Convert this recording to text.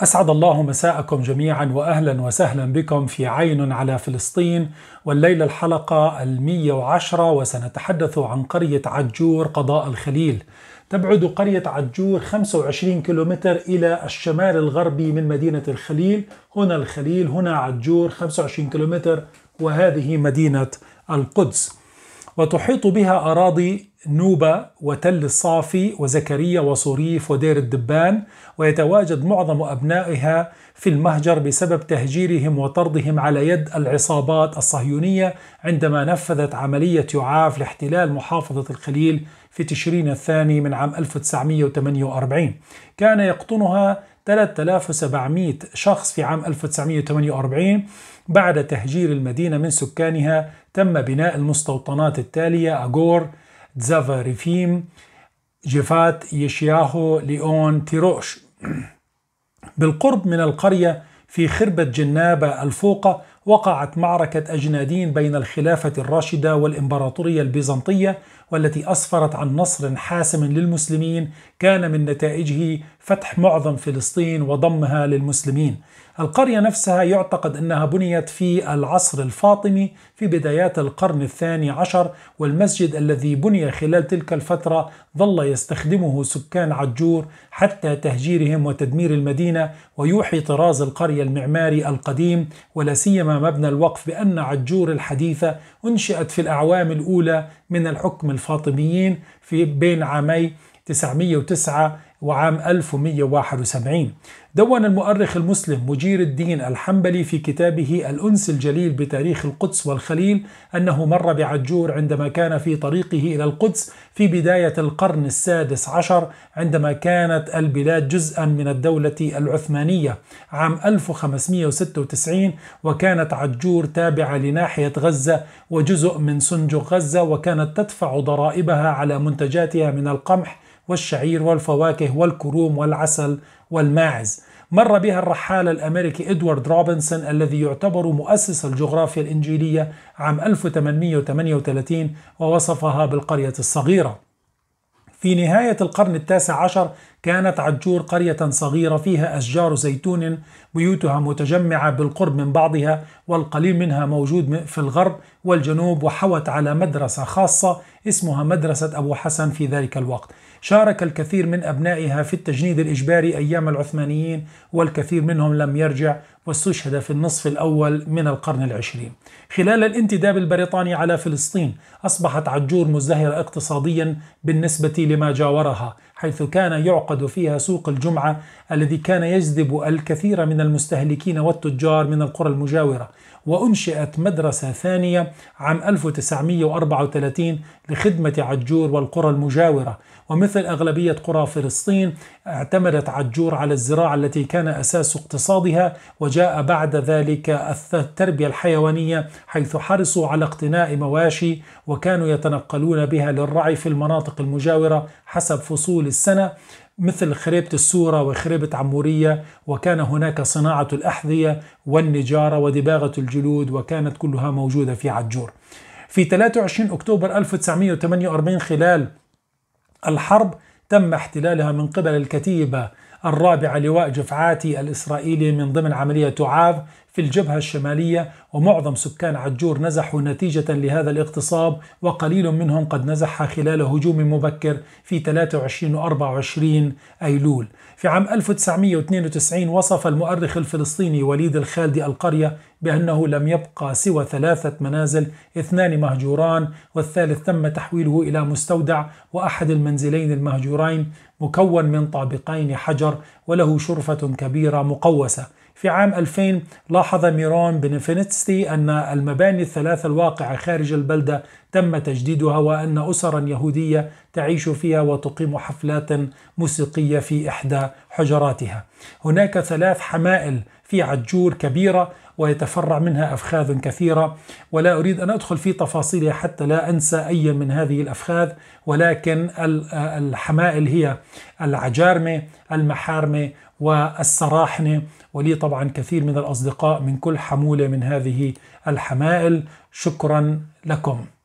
أسعد الله مساءكم جميعا وأهلا وسهلا بكم في عين على فلسطين والليلة الحلقة المية وعشرة وسنتحدث عن قرية عجور قضاء الخليل تبعد قرية عجور 25 كيلومتر إلى الشمال الغربي من مدينة الخليل هنا الخليل هنا عجور 25 كيلومتر وهذه مدينة القدس وتحيط بها أراضي نوبة وتل الصافي وزكريا وصريف ودير الدبان ويتواجد معظم أبنائها في المهجر بسبب تهجيرهم وطردهم على يد العصابات الصهيونية عندما نفذت عملية يعاف لاحتلال محافظة الخليل في تشرين الثاني من عام 1948 كان يقطنها 3700 شخص في عام 1948 بعد تهجير المدينة من سكانها تم بناء المستوطنات التالية أغور تزافاريفيم جيفات يشياهو ليون تيروش بالقرب من القرية في خربة جنابة الفوقة وقعت معركة أجنادين بين الخلافة الراشدة والإمبراطورية البيزنطية والتي أسفرت عن نصر حاسم للمسلمين كان من نتائجه فتح معظم فلسطين وضمها للمسلمين القرية نفسها يعتقد أنها بنيت في العصر الفاطمي في بدايات القرن الثاني عشر والمسجد الذي بني خلال تلك الفترة ظل يستخدمه سكان عجور حتى تهجيرهم وتدمير المدينة ويوحي طراز القرية المعماري القديم ولا سيما مبنى الوقف بأن عجور الحديثة أنشئت في الأعوام الأولى من الحكم الفاطميين في بين عامي 909 وعام 1171 دون المؤرخ المسلم مجير الدين الحنبلي في كتابه الأنس الجليل بتاريخ القدس والخليل أنه مر بعجور عندما كان في طريقه إلى القدس في بداية القرن السادس عشر عندما كانت البلاد جزءا من الدولة العثمانية عام 1596 وكانت عجور تابعة لناحية غزة وجزء من سنجق غزة وكانت تدفع ضرائبها على منتجاتها من القمح والشعير والفواكه والكروم والعسل والماعز مر بها الرحالة الأمريكي إدوارد روبنسون الذي يعتبر مؤسس الجغرافيا الإنجيلية عام 1838 ووصفها بالقرية الصغيرة في نهاية القرن التاسع عشر كانت عجور قرية صغيرة فيها أشجار زيتون بيوتها متجمعة بالقرب من بعضها والقليل منها موجود في الغرب والجنوب وحوت على مدرسة خاصة اسمها مدرسة أبو حسن في ذلك الوقت شارك الكثير من أبنائها في التجنيد الإجباري أيام العثمانيين والكثير منهم لم يرجع واستشهد في النصف الأول من القرن العشرين خلال الانتداب البريطاني على فلسطين أصبحت عجور مزدهرة اقتصاديا بالنسبة لما جاورها حيث كان يعقد فيها سوق الجمعة الذي كان يجذب الكثير من المستهلكين والتجار من القرى المجاورة وأنشئت مدرسة ثانية عام 1934 لخدمة عجور والقرى المجاورة ومثل أغلبية قرى فلسطين اعتمدت عجور على الزراعة التي كان أساس اقتصادها وجاء بعد ذلك التربية الحيوانية حيث حرصوا على اقتناء مواشي وكانوا يتنقلون بها للرعي في المناطق المجاورة حسب فصول السنة مثل خريبة السورة وخريبة عمورية وكان هناك صناعة الأحذية والنجارة ودباغة الجلود وكانت كلها موجودة في عجور في 23 أكتوبر 1948 خلال الحرب تم احتلالها من قبل الكتيبة الرابعة لواء جفعاتي الإسرائيلي من ضمن عملية تعاف في الجبهة الشمالية ومعظم سكان عجور نزحوا نتيجة لهذا الاغتصاب وقليل منهم قد نزح خلال هجوم مبكر في 23 و 24 أيلول في عام 1992 وصف المؤرخ الفلسطيني وليد الخالدي القرية بأنه لم يبقى سوى ثلاثة منازل اثنان مهجوران والثالث تم تحويله إلى مستودع وأحد المنزلين المهجورين مكون من طابقين حجر وله شرفة كبيرة مقوسة في عام 2000 لاحظ ميرون بنفنتسكي أن المباني الثلاثة الواقعة خارج البلدة تم تجديدها وأن أسرا يهودية تعيش فيها وتقيم حفلات موسيقية في إحدى حجراتها هناك ثلاث حمائل في عجور كبيرة ويتفرع منها أفخاذ كثيرة ولا أريد أن أدخل في تفاصيلها حتى لا أنسى أي من هذه الأفخاذ ولكن الحمائل هي العجارمة المحارمة والسراحنة ولي طبعا كثير من الأصدقاء من كل حمولة من هذه الحمائل شكرا لكم